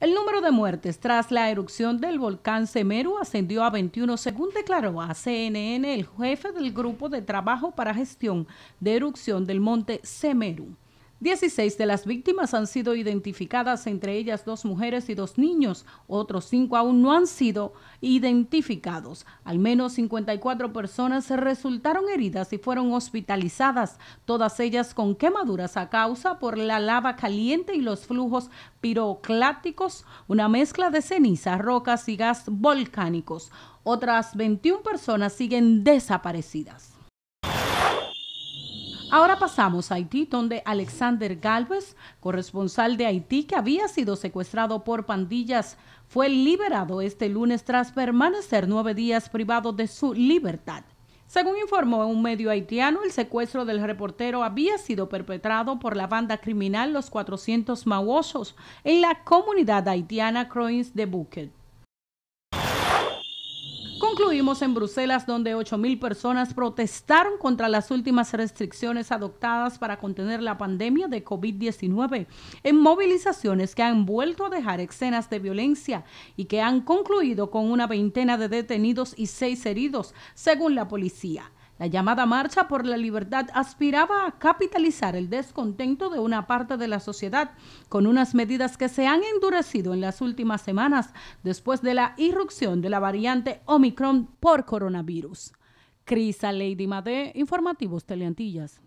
El número de muertes tras la erupción del volcán Semeru ascendió a 21, según declaró a CNN el jefe del Grupo de Trabajo para Gestión de Erupción del Monte Semeru. 16 de las víctimas han sido identificadas, entre ellas dos mujeres y dos niños. Otros cinco aún no han sido identificados. Al menos 54 personas resultaron heridas y fueron hospitalizadas, todas ellas con quemaduras a causa por la lava caliente y los flujos pirocláticos, una mezcla de cenizas, rocas y gas volcánicos. Otras 21 personas siguen desaparecidas. Ahora pasamos a Haití, donde Alexander Galvez, corresponsal de Haití que había sido secuestrado por pandillas, fue liberado este lunes tras permanecer nueve días privado de su libertad. Según informó un medio haitiano, el secuestro del reportero había sido perpetrado por la banda criminal Los 400 Mauosos en la comunidad haitiana Croix de Buquet. Concluimos en Bruselas, donde 8.000 personas protestaron contra las últimas restricciones adoptadas para contener la pandemia de COVID-19 en movilizaciones que han vuelto a dejar escenas de violencia y que han concluido con una veintena de detenidos y seis heridos, según la policía. La llamada Marcha por la Libertad aspiraba a capitalizar el descontento de una parte de la sociedad con unas medidas que se han endurecido en las últimas semanas después de la irrupción de la variante Omicron por coronavirus. Crisa Lady Made, Informativos Teleantillas.